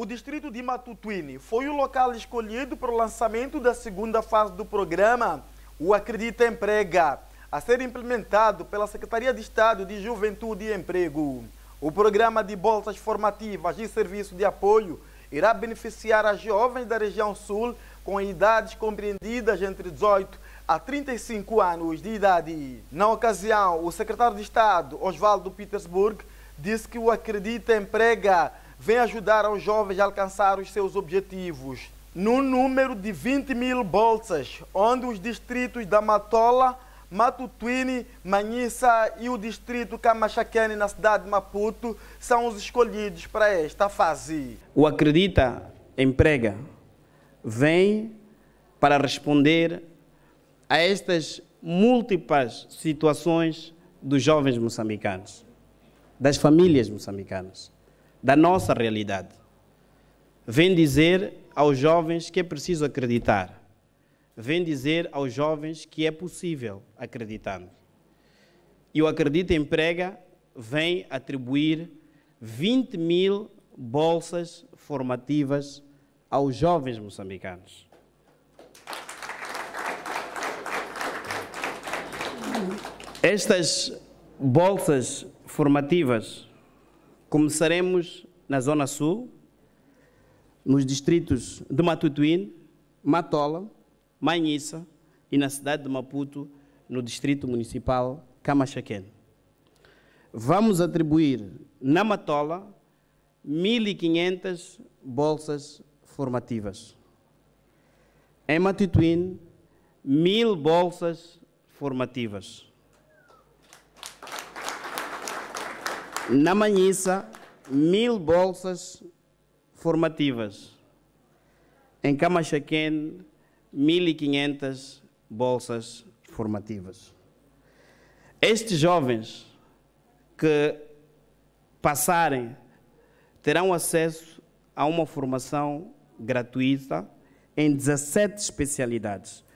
O distrito de Matutuini foi o local escolhido para o lançamento da segunda fase do programa O Acredita Emprega, a ser implementado pela Secretaria de Estado de Juventude e Emprego. O programa de bolsas formativas e serviço de apoio irá beneficiar as jovens da região sul com idades compreendidas entre 18 a 35 anos de idade. Na ocasião, o secretário de Estado, Oswaldo Petersburg, disse que o Acredita Emprega vem ajudar aos jovens a alcançar os seus objetivos. No número de 20 mil bolsas, onde os distritos da Matola, Matutuini, Manhissa e o distrito Camachaquene, na cidade de Maputo, são os escolhidos para esta fase. O Acredita Emprega vem para responder a estas múltiplas situações dos jovens moçambicanos, das famílias moçambicanas da nossa realidade. Vem dizer aos jovens que é preciso acreditar. Vem dizer aos jovens que é possível acreditando. E o Acredita Emprega vem atribuir 20 mil bolsas formativas aos jovens moçambicanos. Estas bolsas formativas Começaremos na Zona Sul, nos distritos de Matutuíne, Matola, Manhissa e na cidade de Maputo, no distrito municipal Camachaquén. Vamos atribuir na Matola 1.500 bolsas formativas. Em Matutuíne, 1.000 bolsas formativas. na Manhiça, mil bolsas formativas. Em Camachaquém, 1.500 bolsas formativas. Estes jovens que passarem terão acesso a uma formação gratuita em 17 especialidades